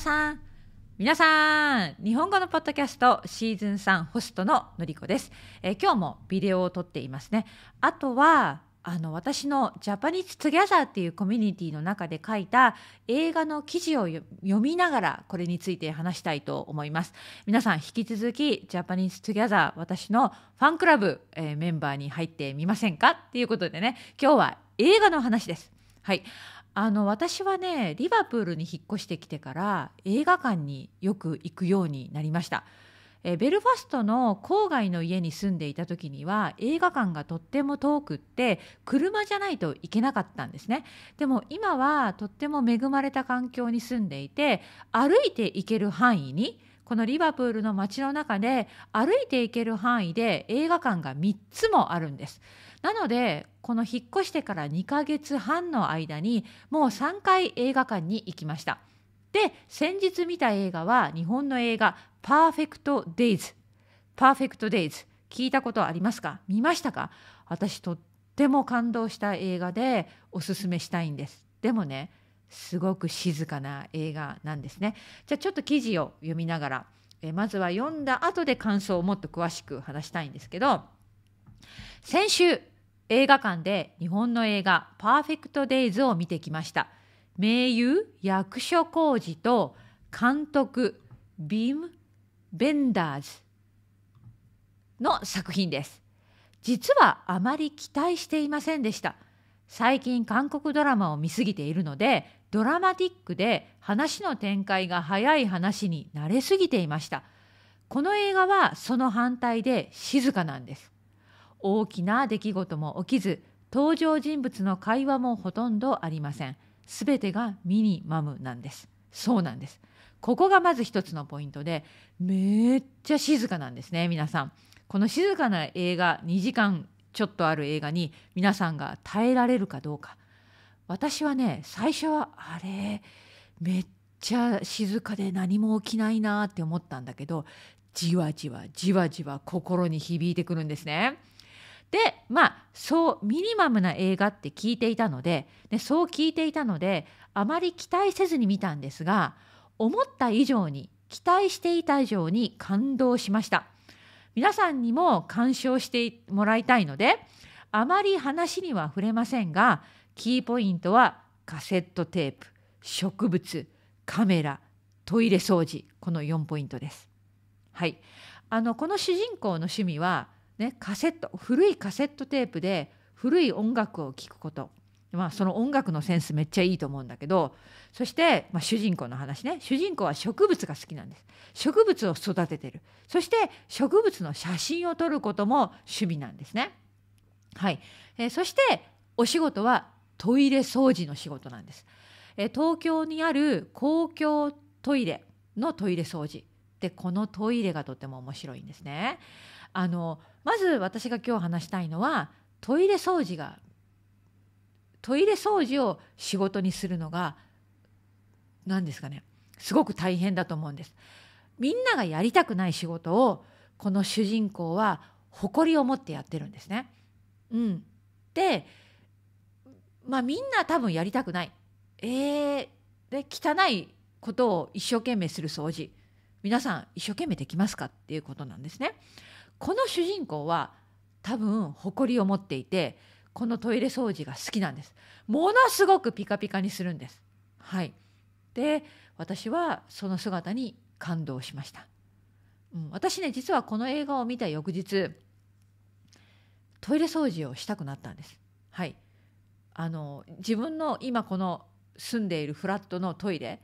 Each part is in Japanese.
さん、皆さん、日本語のポッドキャストシーズン3ホストののりこです、えー、今日もビデオを撮っていますね。あとは、あの私のジャパニーズ・ツギャザーっていうコミュニティの中で書いた映画の記事を読みながらこれについて話したいと思います。皆さん引き続きジャパニーズ・トゥギャザー私のファンクラブ、えー、メンバーに入ってみませんかっていうことでね今日は映画の話です。はい。あの私はねリバプールに引っ越してきてから映画館によく行くようになりました。えベルファストの郊外の家に住んでいた時には映画館がとっても遠くって車じゃないといけなかったんですねでも今はとっても恵まれた環境に住んでいて歩いて行ける範囲にこのリバプールの街の中で歩いて行ける範囲で映画館が3つもあるんです。なのでこの引っ越してから2ヶ月半の間にもう3回映画館に行きましたで先日見た映画は日本の映画「パーフェクト・デイズ」「パーフェクト・デイズ」聞いたことありますか見ましたか私とっても感動した映画でおすすめしたいんですでもねすごく静かな映画なんですねじゃあちょっと記事を読みながらえまずは読んだ後で感想をもっと詳しく話したいんですけど先週映画館で日本の映画「パーフェクト・デイズ」を見てきました名優役所広司と監督ビーム・ベンダーズの作品です実はあまり期待していませんでした最近韓国ドラマを見すぎているのでドラマティックで話の展開が早い話に慣れすぎていましたこの映画はその反対で静かなんです大きな出来事も起きず登場人物の会話もほとんどありません全てがミニマムなんですそうなんですここがまず一つのポイントでめっちゃ静かなんですね皆さんこの静かな映画2時間ちょっとある映画に皆さんが耐えられるかどうか私はね最初はあれめっちゃ静かで何も起きないなって思ったんだけどじわじわじわじわ心に響いてくるんですね。でまあそうミニマムな映画って聞いていたのででそう聞いていたのであまり期待せずに見たんですが思った以上に期待していた以上に感動しました皆さんにも鑑賞してもらいたいのであまり話には触れませんがキーポイントはカセットテープ植物カメラトイレ掃除この4ポイントです。はい、あのこの主人公の趣味はね、カセット古いカセットテープで古い音楽を聴くこと、まあ、その音楽のセンスめっちゃいいと思うんだけどそして、まあ、主人公の話ね主人公は植物が好きなんです植物を育ててるそして植物の写真を撮ることも趣味なんですね。はいえー、そしてお仕事はトイレ掃除の仕事なんです。えー、東京にある公共トイレのトイレ掃除でこのトイレがとても面白いんですね。あのまず私が今日話したいのはトイレ掃除がトイレ掃除を仕事にするのが何ですかねすごく大変だと思うんです。みんながやりたくない仕事をこの主人公は誇りを持ってやってるんですね。うん、でまあみんな多分やりたくない。えー、で汚いことを一生懸命する掃除皆さん一生懸命できますかっていうことなんですね。この主人公は多分誇りを持っていてこのトイレ掃除が好きなんですものすごくピカピカにするんですはいで私はその姿に感動しました、うん、私ね実はこの映画を見た翌日トイレ掃除をしたくなったんですはいあの自分の今この住んでいるフラットのトイレ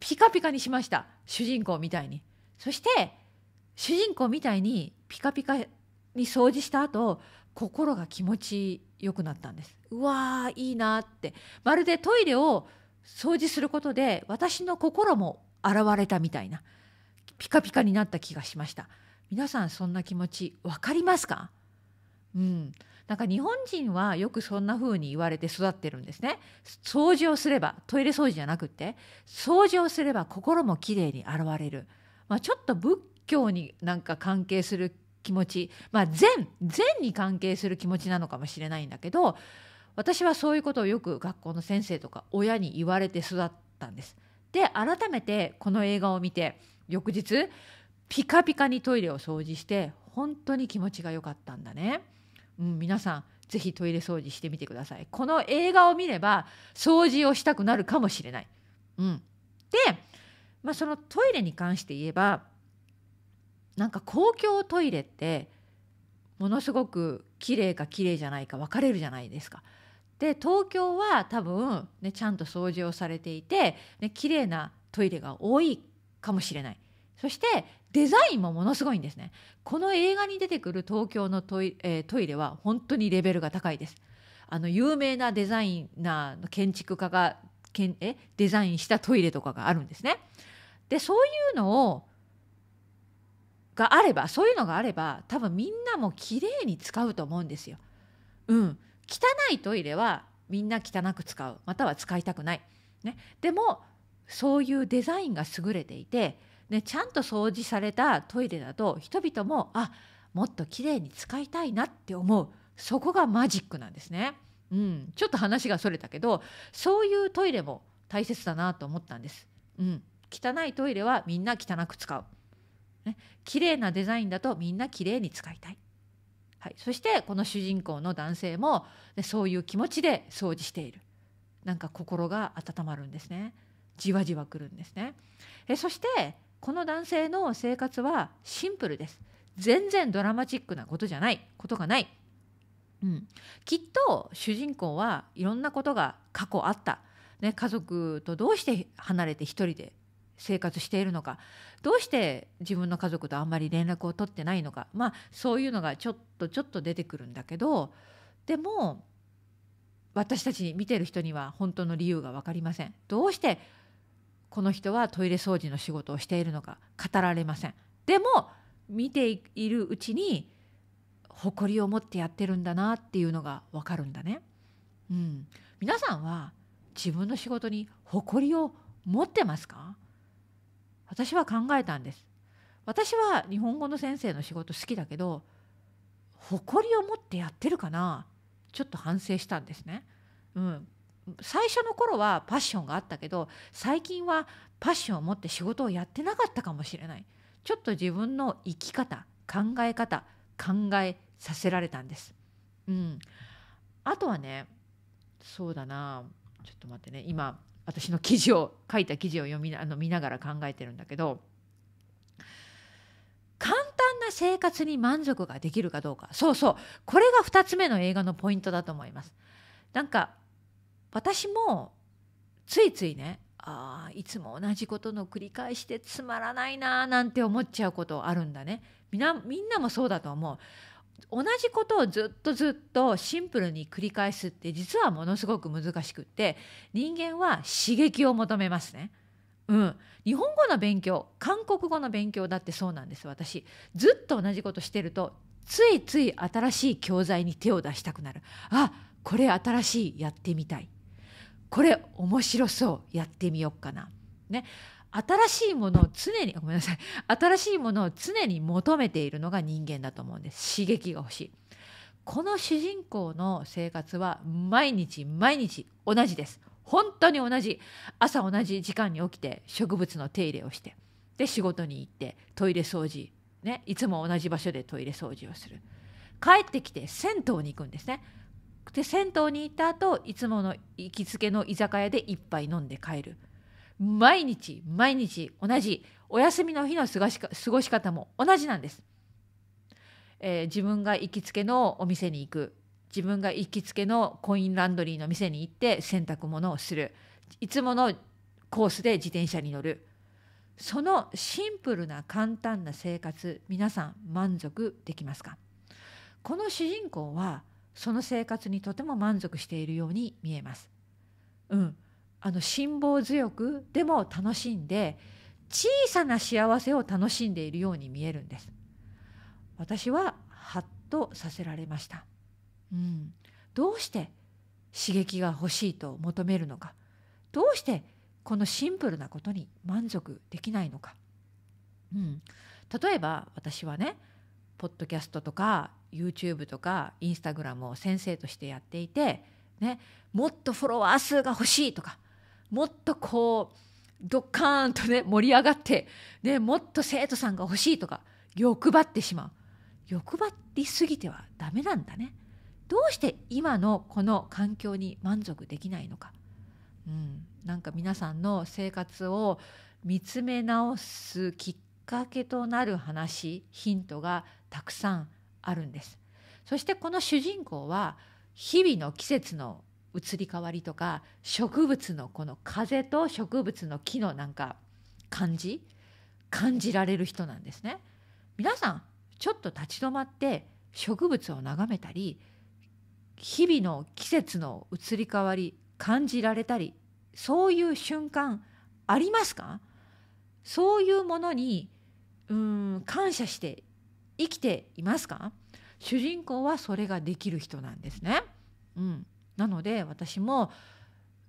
ピカピカにしました主人公みたいにそして主人公みたいにピカピカに掃除した後心が気持ちよくなったんですうわーいいなってまるでトイレを掃除することで私の心も洗われたみたいなピカピカになった気がしました皆さんそんな気持ち分かりますかうんなんか日本人はよくそんな風に言われて育ってるんですね掃除をすればトイレ掃除じゃなくって掃除をすれば心もきれいにわれるまあ、ちょっと仏教になんか関係する気持ち、まあ、善善に関係する気持ちなのかもしれないんだけど私はそういうことをよく学校の先生とか親に言われて育ったんです。で改めてこの映画を見て翌日ピカピカにトイレを掃除して本当に気持ちが良かったんだね。うん、皆さんぜひトイレ掃除してみてください。この映画を見れば掃除をしたくなるかもしれない。うん、で、まあ、そのトイレに関して言えばなんか公共トイレってものすごく綺麗か綺麗じゃないか分かれるじゃないですか。で東京は多分、ね、ちゃんと掃除をされていて、ね、綺麗なトイレが多いかもしれない。そしてデザインもものすごいんですね。この映画に出てくる東京のトイ,、えー、トイレは本当にレベルが高いです。あの有名なデザイナーの建築家がけんえデザインしたトイレとかがあるんですね。でそういうのをがあればそういうのがあれば多分みんなも綺麗に使うと思うんですよ。うん、汚いトイレはみんな汚く使うまたは使いたくない。ね、でもそういうデザインが優れていて、ね、ちゃんと掃除されたトイレだと人々もあもっと綺麗に使いたいなって思うそこがマジックなんですね。うん、ちょっと話がそれたけどそういうトイレも大切だなと思ったんです。うん、汚いトイレはみんな汚く使う。ね、綺麗なデザインだとみんな綺麗に使いたい。はい、そしてこの主人公の男性も、ね、そういう気持ちで掃除している。なんか心が温まるんですね。じわじわくるんですね。えそしてこの男性の生活はシンプルです。全然ドラマチックなことじゃないことがない。うん、きっと主人公はいろんなことが過去あった、ね、家族とどうして離れて一人で生活しているのかどうして自分の家族とあんまり連絡を取ってないのかまあそういうのがちょっとちょっと出てくるんだけどでも私たち見てる人には本当の理由が分かりません。どうしてこの人はトイレ掃除の仕事をしているのか語られません。でも見ているうちに誇りを持ってやってるんだなっていうのが分かるんだね。うん、皆さんは自分の仕事に誇りを持ってますか私は考えたんです私は日本語の先生の仕事好きだけど誇りを持ってやってるかなちょっと反省したんですね、うん、最初の頃はパッションがあったけど最近はパッションを持って仕事をやってなかったかもしれないちょっと自分の生き方考え方考えさせられたんです、うん、あとはねそうだなちょっと待ってね今私の記事を書いた記事を読みあの見ながら考えてるんだけど簡単な生活に満足ができるかどうかそうそうこれが2つ目の映画のポイントだと思います。なんか私もついついねあいつも同じことの繰り返しでつまらないななんて思っちゃうことあるんだねみんなもそうだと思う同じことをずっとずっとシンプルに繰り返すって実はものすごく難しくって人間は刺激を求めますね。うん、日本語の勉強韓国語の勉強だってそうなんです私ずっと同じことしてるとついつい新しい教材に手を出したくなるあこれ新しいやってみたいこれ面白そうやってみようかなね新しいものを常にごめんなさい新しいものを常に求めているのが人間だと思うんです刺激が欲しいこの主人公の生活は毎日毎日同じです本当に同じ朝同じ時間に起きて植物の手入れをしてで仕事に行ってトイレ掃除ねいつも同じ場所でトイレ掃除をする帰ってきて銭湯に行くんですねで銭湯に行った後いつもの行きつけの居酒屋で一杯飲んで帰る毎日毎日同じお休みの日の過ごし過ごし方も同じなんです、えー、自分が行きつけのお店に行く自分が行きつけのコインランドリーの店に行って洗濯物をするいつものコースで自転車に乗るそのシンプルな簡単な生活皆さん満足できますかこの主人公はその生活にとても満足しているように見えます。うん、あの辛抱強くでも楽しんで小さな幸せを楽しんでいるように見えるんです。私はハッとさせられました。うん、どうして刺激が欲しいと求めるのかどうしてこのシンプルなことに満足できないのか、うん、例えば私はねポッドキャストとか YouTube とかインスタグラムを先生としてやっていて、ね、もっとフォロワー数が欲しいとかもっとこうドッカーンとね盛り上がって、ね、もっと生徒さんが欲しいとか欲張ってしまう欲張りすぎてはダメなんだねどうして今のこの環境に満足できないのか、うん、なんか皆さんの生活を見つめ直すきっかけとなる話ヒントがたくさんあるんですそしてこの主人公は日々の季節の移り変わりとか植物のこの風と植物の木のなんか感じ感じられる人なんですね。皆さんちょっと立ち止まって植物を眺めたり日々の季節の移り変わり感じられたりそういう瞬間ありますかそういうものにうん感謝して生きていますか主人公はそれができる人なんですね。うん、なので私も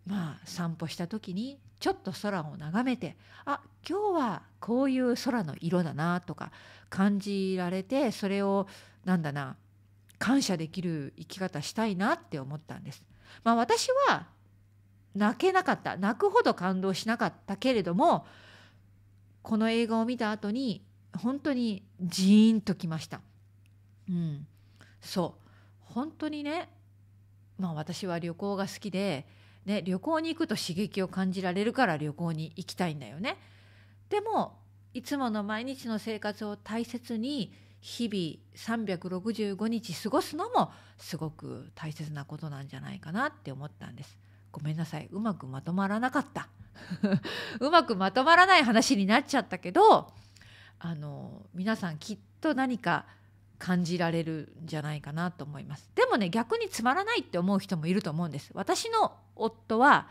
まあ散歩した時にちょっと空を眺めてあ今日はこういう空の色だなとか感じられてそれをなんだな感謝できる生き方したいなって思ったんです。まあ、私は泣けなかった泣くほど感動しなかったけれどもこの映画を見た後に本当にジーンときました。うん、そう本当にねまあ、私は旅行が好きで、ね、旅行に行くと刺激を感じられるから旅行に行きたいんだよね。でもいつもの毎日の生活を大切に日々365日過ごすのもすごく大切なことなんじゃないかなって思ったんです。ごめんなさいうまくまとまらなかった うまくまとまらない話になっちゃったけどあの皆さんきっと何か感じられるんじゃないかなと思いますでもね逆につまらないって思う人もいると思うんです私の夫は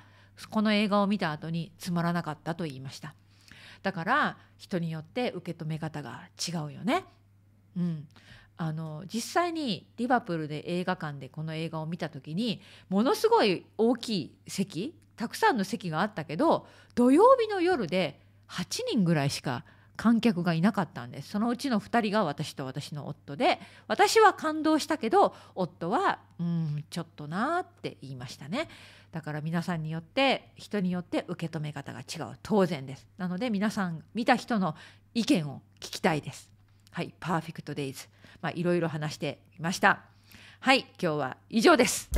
この映画を見た後につまらなかったと言いましただから人によって受け止め方が違うよねうんあの実際にリバプールで映画館でこの映画を見た時にものすごい大きい席たくさんの席があったけど土曜日の夜で8人ぐらいしか観客がいなかったんですそのうちの2人が私と私の夫で私は感動したけど夫はうんちょっとなーって言いましたねだから皆さんによって人によって受け止め方が違う当然ですなので皆さん見た人の意見を聞きたいですはいパーフェクトデイズまあいろいろ話してみましたはい今日は以上です